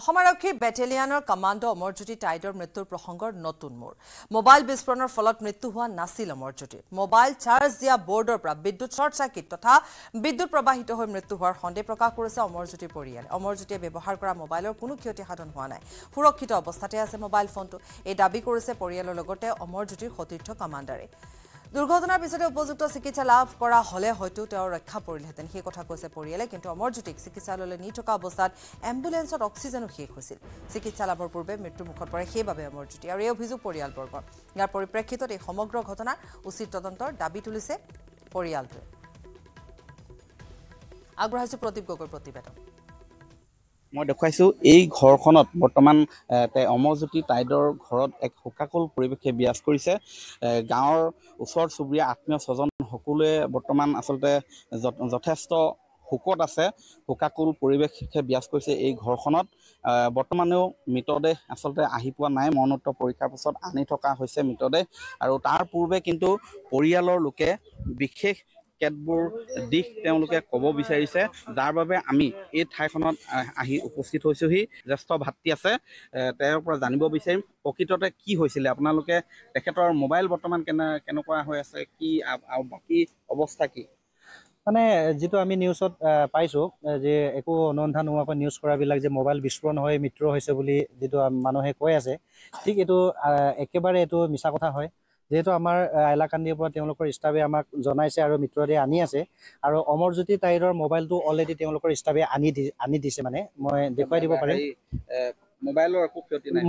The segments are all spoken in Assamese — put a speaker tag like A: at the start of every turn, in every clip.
A: অসমাৰক্ষী বেটেলিয়ানৰ কমাণ্ডো অমৰজ্যোতি টাইডৰ মৃত্যুৰ প্ৰসংগৰ নতুন মোৰ মোবাইল বিস্ফোৰণৰ ফলত মৃত্যু হোৱা নাছিল অমৰজ্যোতিৰ মোবাইল চাৰ্জ দিয়া বৰ্ডৰ পৰা বিদ্যুৎ শ্বৰ্ট চাৰ্কিট তথা বিদ্যুৎ প্ৰবাহিত হৈ মৃত্যু হোৱাৰ সন্দেহ প্ৰকাশ কৰিছে অমৰজ্যোতিৰ পৰিয়ালে অমৰজ্যোতিয়ে ব্যৱহাৰ কৰা মোবাইলৰ কোনো ক্ষতি সাধন হোৱা নাই সুৰক্ষিত অৱস্থাতে আছে মোবাইল ফোনটো এই দাবী কৰিছে পৰিয়ালৰ লগতে অমৰজ্যোতিৰ সতীৰ্থ কমাণ্ডাৰে দুৰ্ঘটনাৰ পিছতে উপযুক্ত চিকিৎসা লাভ কৰা হ'লে হয়তো তেওঁ ৰক্ষা পৰিলেহেঁতেন সেই কথা কৈছে পৰিয়ালে কিন্তু অমৰজ্যোতিক চিকিৎসালয়লৈ নি থকা অৱস্থাত এম্বুলেঞ্চত অক্সিজেনো শেষ হৈছিল চিকিৎসা লাভৰ পূৰ্বে মৃত্যুমুখত পৰে সেইবাবে অমৰজ্যোতি আৰু এই অভিযোগ পৰিয়ালবৰ্গৰ ইয়াৰ পৰিপ্ৰেক্ষিতত এই সমগ্ৰ ঘটনাৰ উচিত তদন্তৰ দাবী তুলিছে পৰিয়ালটোৱে আগবঢ়াইছো প্ৰদীপ গগৈৰ প্ৰতিবেদন
B: মই দেখুৱাইছোঁ এই ঘৰখনত বৰ্তমান অমৰজ্যোতি টাইডৰ ঘৰত এক শোকাকুল পৰিৱেশে বিৰাজ কৰিছে গাঁৱৰ ওচৰ চুবুৰীয়া আত্মীয় স্বজন সকলোৱে বৰ্তমান আচলতে যথেষ্ট শোকত আছে শোকাকুল পৰিৱেশে বিৰাজ কৰিছে এই ঘৰখনত বৰ্তমানেও মৃতদেহ আচলতে আহি পোৱা নাই মৰণোত্তৰ পৰীক্ষাৰ পাছত আনি থকা হৈছে মৃতদেহ আৰু তাৰ পূৰ্বে কিন্তু পৰিয়ালৰ লোকে বিশেষ কেতবোৰ দিশ তেওঁলোকে ক'ব বিচাৰিছে যাৰ বাবে আমি এই ঠাইখনত আহি উপস্থিত হৈছোঁহি জ্যেষ্ঠ ভাতৃ আছে তেওঁৰ পৰা জানিব বিচাৰিম প্ৰকৃততে কি হৈছিলে আপোনালোকে তেখেতৰ মোবাইল বৰ্তমান কেনে কেনেকুৱা হৈ আছে কি আৰু বাকী অৱস্থা কি
C: মানে যিটো আমি নিউজত পাইছোঁ যে একো অনুসন্ধান নোহোৱাকৈ নিউজ কৰাবিলাক যে মোবাইল বিস্ফোৰণ হৈ মৃত্যু হৈছে বুলি যিটো মানুহে কৈ আছে ঠিক এইটো একেবাৰে এইটো মিছা কথা হয় যিহেতু আমাৰ আইলাকান্দিৰ পৰা তেওঁলোকৰ ষ্টাফে আমাক জনাইছে আৰু মিত্ৰদেহ আনি আছে আৰু অমৰজ্যোতি তাইৰৰ মোবাইলটো অলৰেডি তেওঁলোকৰ ষ্টাফে আনি আনি দিছে মানে মই দেখুৱাই দিব পাৰিম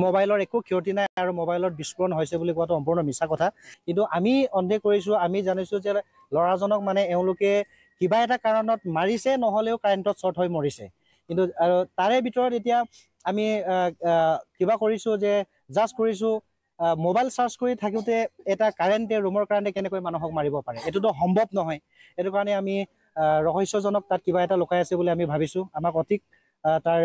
C: মোবাইলৰ একো ক্ষতি নাই আৰু মোবাইলত বিস্ফোৰণ হৈছে বুলি কোৱাটো সম্পূৰ্ণ মিছা কথা কিন্তু আমি অন্ধেহ কৰিছোঁ আমি জানিছোঁ যে ল'ৰাজনক মানে এওঁলোকে কিবা এটা কাৰণত মাৰিছে নহ'লেও কাৰেণ্টত শ্বৰ্ট হৈ মৰিছে কিন্তু আৰু তাৰে ভিতৰত এতিয়া আমি কিবা কৰিছোঁ যে জাষ্ট কৰিছোঁ মোবাইল চাৰ্জ কৰি থাকোঁতে এটা কাৰেণ্টে ৰুমৰ কাৰণে কেনেকৈ মানুহক মাৰিব পাৰে এইটোতো সম্ভৱ নহয় এইটো কাৰণে আমি ৰহস্যজনক তাত কিবা এটা লুকাই আছে বুলি আমি ভাবিছোঁ আমাক অধিক তাৰ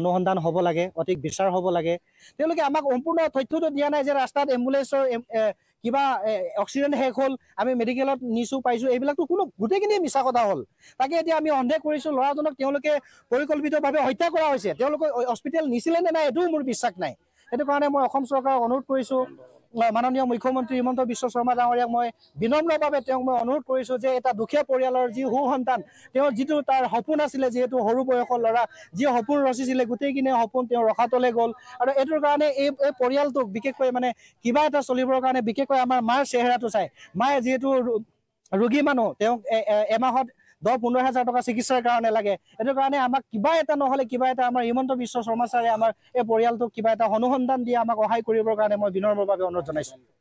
C: অনুসন্ধান হ'ব লাগে অধিক বিচাৰ হ'ব লাগে তেওঁলোকে আমাক সম্পূৰ্ণ তথ্যটো দিয়া নাই যে ৰাস্তাত এম্বুলেঞ্চৰ কিবা অক্সিজেন শেষ হ'ল আমি মেডিকেলত নিছো পাইছো এইবিলাকতো কোনো গোটেইখিনিয়ে মিছা কথা হ'ল তাকে এতিয়া আমি সন্দেহ কৰিছোঁ ল'ৰাজনক তেওঁলোকে পৰিকল্পিতভাৱে হত্যা কৰা হৈছে তেওঁলোকে হস্পিটেল নিছিলে নে নাই এইটোও মোৰ বিশ্বাস নাই সেইটো কাৰণে মই অসম চৰকাৰক অনুৰোধ কৰিছোঁ মাননীয় মুখ্যমন্ত্ৰী হিমন্ত বিশ্ব শৰ্মা ডাঙৰীয়াক মই বিনম্ৰভাৱে তেওঁক মই অনুৰোধ কৰিছোঁ যে এটা দুখীয়া পৰিয়ালৰ যি সু সন্তান তেওঁৰ যিটো তাৰ সপোন আছিলে যিহেতু সৰু বয়সৰ ল'ৰা যি সপোন ৰচিছিলে গোটেইখিনি সপোন তেওঁ ৰখাতলৈ গ'ল আৰু এইটোৰ কাৰণে এই এই পৰিয়ালটোক বিশেষকৈ মানে কিবা এটা চলিবৰ কাৰণে বিশেষকৈ আমাৰ মাৰ চেহেৰাটো চাই মায়ে যিহেতু ৰোগী মানুহ তেওঁক এমাহত দহ পোন্ধৰ হাজাৰ টকা চিকিৎসাৰ কাৰণে লাগে এইটো কাৰণে আমাক কিবা এটা নহ'লে কিবা এটা আমাৰ হিমন্ত বিশ্ব শৰ্মা ছাৰে আমাৰ এই পৰিয়ালটোক কিবা এটা অনুসন্ধান দিয়ে আমাক সহায় কৰিবৰ কাৰণে মই বাবে অনুৰোধ জনাইছো